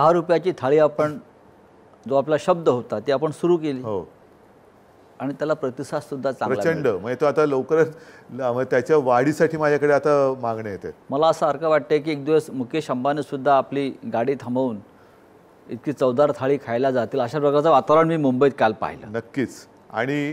दहा रुपयाची थाळी आपण जो आपला शब्द होता ते आपण सुरू केली हो आणि त्याला प्रतिसाद सुद्धा प्रचंड म्हणजे तो आता लवकरच त्याच्या वाढीसाठी माझ्याकडे आता मागणी येते मला असं सारखं वाटतंय की एक दिवस मुकेश अंबानी सुद्धा आपली गाडी थांबवून इतकी चवदार थाळी खायला जातील अशा प्रकारचं वातावरण मी मुंबईत काल पाहिलं नक्कीच आणि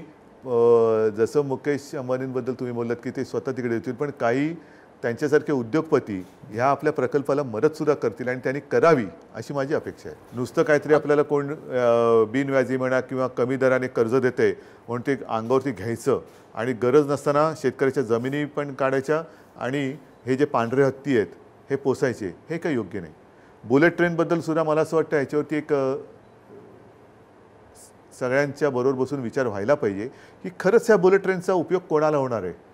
जसं मुकेश अंबानींबद्दल तुम्ही बोललात की ते स्वतः तिकडे येतील पण काही त्यांच्यासारखे उद्योगपती ह्या आपल्या प्रकल्पाला मदतसुद्धा करतील आणि त्यांनी करावी अशी माझी अपेक्षा आहे नुसतं काहीतरी आपल्याला कोण बिनव्याजी म्हणा किंवा कमी दराने कर्ज देते म्हणून ते अंगावरती घ्यायचं आणि गरज नसताना शेतकऱ्याच्या जमिनी पण काढायच्या आणि हे जे पांढरे हत्ती आहेत हे पोसायचे हे काही योग्य नाही बुलेट ट्रेनबद्दल सुद्धा मला असं वाटतं ह्याच्यावरती एक सगळ्यांच्या बरोबर बसून विचार व्हायला पाहिजे की खरंच ह्या बुलेट ट्रेनचा उपयोग कोणाला होणार आहे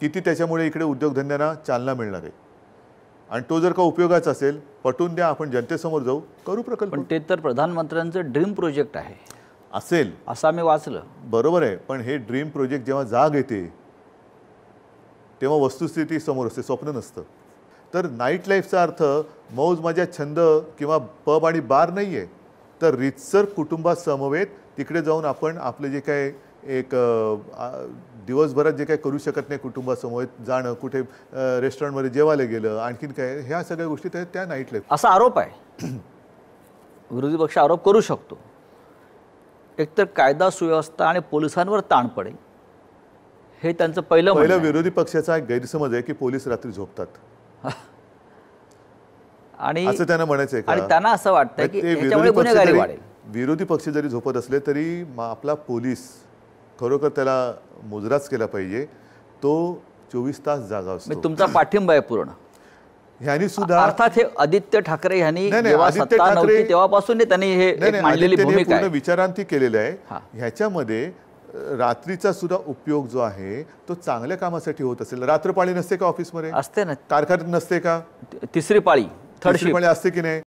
किती त्याच्यामुळे इकडे उद्योगधंद्यांना चालना मिळणार आहे आणि तो जर का उपयोगाचा असेल पटून द्या आपण जनतेसमोर जाऊ करू प्रकल्प पण ते तर प्रधानमंत्र्यांचं ड्रीम प्रोजेक्ट आहे असेल असं मी वाचलं बरोबर आहे पण हे ड्रीम प्रोजेक्ट जेव्हा जाग येते तेव्हा वस्तुस्थिती समोर असते स्वप्न नसतं तर नाईट लाईफचा अर्थ मौज माझ्या छंद किंवा पब आणि बार नाही आहे तर रितसर कुटुंबासमवेत तिकडे जाऊन आपण आपलं जे काय एक दिवसभरात जे काही करू शकत नाही कुटुंबासमोर जाणं कुठे रेस्टॉरंटमध्ये जेवायला गेलं आणखीन काय ह्या सगळ्या गोष्टी त्या त्या लाईफ असा आरोप आहे विरोधी पक्ष आरोप करू शकतो एकतर कायदा सुव्यवस्था आणि पोलिसांवर ताण पडेल हे त्यांचं पहिलं पहिलं विरोधी पक्षाचा एक गैरसमज आहे की पोलीस रात्री झोपतात आणि असं त्यांना म्हणायचं आहे आणि त्यांना असं वाटतं की विरोधी पक्ष जरी झोपत असले तरी आपला पोलीस खरोखर त्याला मुजराच केला पाहिजे तो चोवीस तास जागा म्हणजे असतो तुमचा पाठिंबा आहे पूर्ण ह्यांनी सुद्धा अर्थात हे आदित्य ठाकरे यांनी तेव्हापासून त्यांनी हे विचारांती केलेलं आहे ह्याच्यामध्ये रात्रीचा सुद्धा उपयोग जो आहे तो चांगल्या कामासाठी होत असेल रात्र पाळी नसते का ऑफिसमध्ये असते ना कारखान्यात नसते का तिसरी पाळी थर्ड पाळी असते की नाही